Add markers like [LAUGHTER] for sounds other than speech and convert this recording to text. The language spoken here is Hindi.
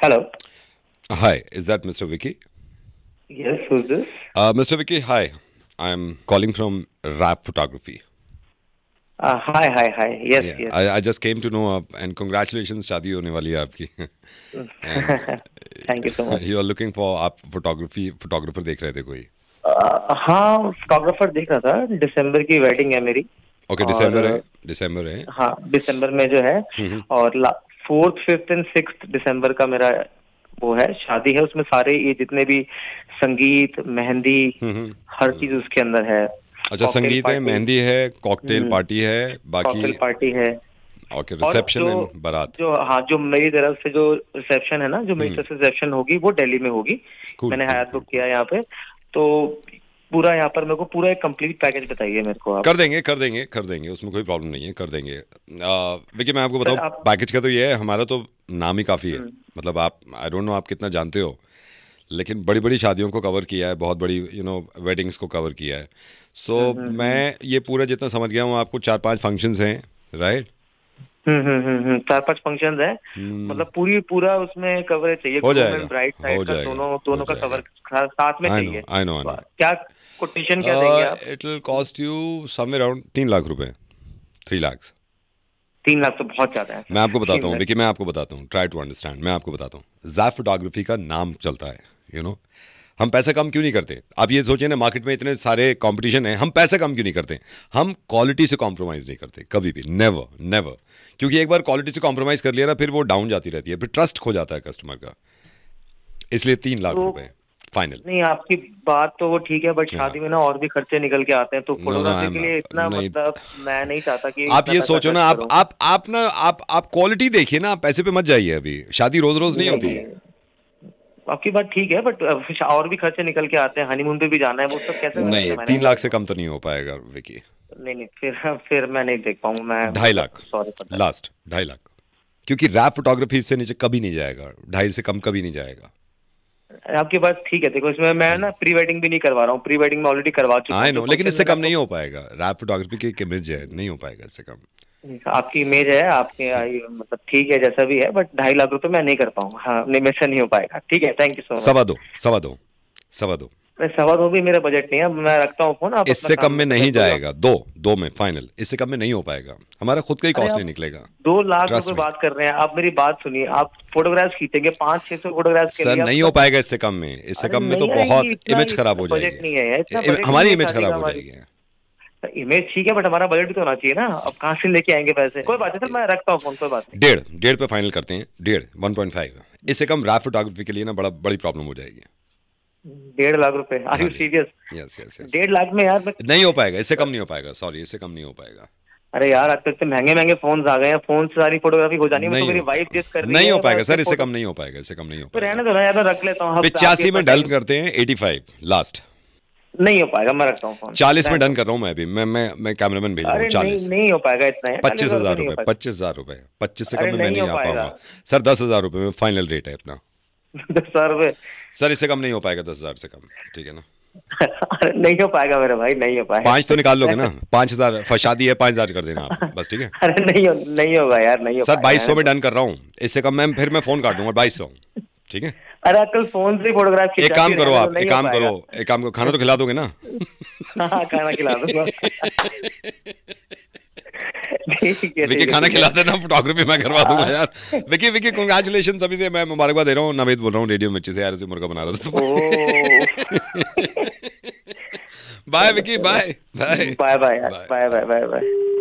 Hello. Hi, is that Mr. Vicky? Yes, who's this? Uh, Mr. Vicky, hi. I'm calling from Rap Photography. Uh, hi, hi, hi. Yes, yeah, yes. I, I just came to know up and congratulations Shadi होने वाली है आपकी. Thank you so much. You are looking for a photography photographer Dekh rahe the koi. Uh, हाँ, photographer देख रहा था. December की wedding है मेरी. ओके okay, दिसंबर है दिसंबर है हाँ दिसंबर में जो है और फोर्थ फिफ्थ एंड सिक्स दिसंबर का मेरा वो है शादी है उसमें सारे ये जितने भी संगीत मेहंदी हम्म, हम्म। हर चीज उसके अंदर है अच्छा संगीत है मेहंदी है कॉकटेल पार्टी हम्म। है बाकी पार्टी है ओके रिसेप्शन जो, बारात जो हाँ जो मेरी तरफ से जो रिसेप्शन है ना जो मेरी तरफ से रिसेप्शन होगी वो दिल्ली में होगी मैंने हयात बुक किया यहाँ पे तो पूरा यहाँ पर मेरे को पूरा एक कंप्लीट पैकेज बताइए मेरे को आप कर देंगे कर देंगे कर देंगे उसमें कोई प्रॉब्लम नहीं है कर देंगे देखिए मैं आपको बताऊँ आप... पैकेज का तो ये है हमारा तो नाम ही काफ़ी है हम्म। मतलब आप आई डोंट नो आप कितना जानते हो लेकिन बड़ी बड़ी शादियों को कवर किया है बहुत बड़ी यू नो वेडिंग्स को कवर किया है सो so, हम्म, हम्म, मैं ये पूरा जितना समझ गया हूँ आपको चार पांच फंक्शंस हैं राइट हम्म, हम्म, हम्म, चार पांच फंक्शन है मतलब पूरी पूरा उसमें कवरेज चाहिए हो जाएगा ब्राइट साइड का दोनों दोनों का कवर साथ में चाहिए आई नो आई नो क्या कोटेशन क्या uh, देंगे आप it will cost you somewhere around तीन लाख रुपए थ्री लाख तीन लाख तो बहुत ज्यादा है मैं आपको बताता [LAUGHS] हूँ देखिए मैं आपको बताता हूँ ट्राई टू अंडरस्टैंड मैं आपको बताता हूँ जैफ फोटोग्राफी का नाम चलता है यू नो हम पैसा कम क्यों नहीं करते आप ये सोचें ना मार्केट में इतने सारे कंपटीशन हैं हम पैसा कम क्यों नहीं करते हम क्वालिटी से कॉम्प्रोमाइज़ नहीं करते कभी भी नेवर नेवर क्योंकि एक बार क्वालिटी से कॉम्प्रोमाइज़ कर लिया ना फिर वो डाउन जाती रहती है फिर ट्रस्ट खो जाता है कस्टमर का इसलिए तीन लाख तो रुपए फाइनल नहीं आपकी बात तो वो ठीक है बट शादी में ना और भी खर्चे निकल के आते हैं तो फोटोग्राफी के लिए इतना मतलब मैं नहीं चाहता कि आप ये सोचो ना आप आप आप ना आप आप क्वालिटी देखिए ना आप पैसे पे मत जाइए अभी शादी रोज रोज नहीं होती है आपकी बात ठीक है बट uh, और भी खर्चे निकल के आते हैं हनीमून पे भी जाना है वो सब कैसे नहीं तीन लाख से कम तो नहीं हो पाएगा विकी नहीं नहीं फिर फिर मैं नहीं देख पाऊंगा मैं ढाई लाख सॉरी लास्ट ढाई लाख क्योंकि रैप फोटोग्राफी से नीचे कभी नहीं जाएगा ढाई से कम कभी नहीं जाएगा आपकी बात ठीक है देखो इसमें मैं ना प्री वेडिंग भी नहीं करवा रहा हूँ प्री वेडिंग में ऑलरेडी करवा चुका हूँ लेकिन इससे कम नहीं हो पाएगा रैप फोटोग्राफी की इमेज है नहीं हो पाएगा इससे कम आपकी इमेज है आपके मतलब ठीक है जैसा भी है बट ढाई लाख रुपए मैं नहीं कर पाऊंगा हाँ नहीं मेरे से नहीं हो पाएगा ठीक है थैंक यू सो मच सवा दो सवा दो सवा दो सवा दो भी मेरा बजट नहीं है मैं रखता हूँ फोन इससे कम में नहीं जाएगा दो दो में फाइनल इससे कम में नहीं हो पाएगा हमारा खुद का ही कॉस्ट नहीं निकलेगा दो लाख रुपए बात कर रहे हैं आप मेरी बात सुनिए आप फोटोग्राफ खींचेंगे पाँच छह सौ फोटोग्राफ सर नहीं हो पाएगा इससे कम में इससे कम में तो बहुत इमेज खराब हो जाएगी हमारी इमेज खराब हो जाएगी इमेज तो ठीक है बट हमारा बजट भी तो होना चाहिए ना अब कहाँ से लेके आएंगे पैसे कोई बात नहीं सर मैं रखता हूँ फोन कोई बात नहीं डेढ़ डेढ़ पे फाइनल करते हैं डेढ़ वन पॉइंट फाइव इससे कम रैप फोटोग्राफी के लिए ना बड़ा बड़ी प्रॉब्लम हो जाएगी डेढ़ लाख रुपए आर यू सीरियस डेढ़ लाख में यार नहीं हो पाएगा इससे कम नहीं हो पाएगा सॉरी इससे कम नहीं हो पाएगा अरे यार आजकल तो इतने महंगे महंगे फोन आ गए हैं फोन से सारी फोटोग्राफी हो जानी है तो मेरी वाइफ जिस कर नहीं हो पाएगा सर इससे कम नहीं हो पाएगा इससे कम नहीं हो तो पाएगा रहने दो ना यार रख लेता हूँ पिचासी में डल करते हैं एटी फाइव लास्ट नहीं हो पाएगा मैं रखता हूँ चालीस में डन कर रहा हूँ मैं अभी मैं मैं मैं कैमरामैन भेज रहा हूँ चालीस नहीं, हो पाएगा इतना पच्चीस तो हजार रुपए पच्चीस हजार रुपए पच्चीस से कम में मैं नहीं आ पाऊंगा सर दस हजार रुपए में फाइनल रेट है अपना [LAUGHS] दस हजार रुपए सर इससे कम नहीं हो पाएगा दस हजार से कम ठीक है ना [LAUGHS] नहीं हो पाएगा मेरे भाई नहीं हो पाएगा पाँच तो निकाल लोगे ना [LAUGHS] पाँच हजार फसादी है पाँच हजार कर देना आप बस ठीक है अरे नहीं हो नहीं होगा यार नहीं हो सर बाईस सौ में डन कर रहा हूँ इससे कम मैं फिर मैं फोन काट दूंगा बाईस सौ ठीक है अरे आजकल फोन से फोटोग्राफ एक काम करो आप एक काम करो एक काम करो खाना तो खिला दोगे ना [LAUGHS] हाँ, खाना खिला दूंगा विकी खाना खिला देना फोटोग्राफी मैं करवा दूंगा हाँ। यार विकी विकी कंग्रेचुलेशन सभी से मैं मुबारकबाद दे रहा हूँ नवेद बोल रहा हूँ रेडियो मिर्ची से यार मुर्गा बना रहा था bye Vicky bye bye bye bye bye bye bye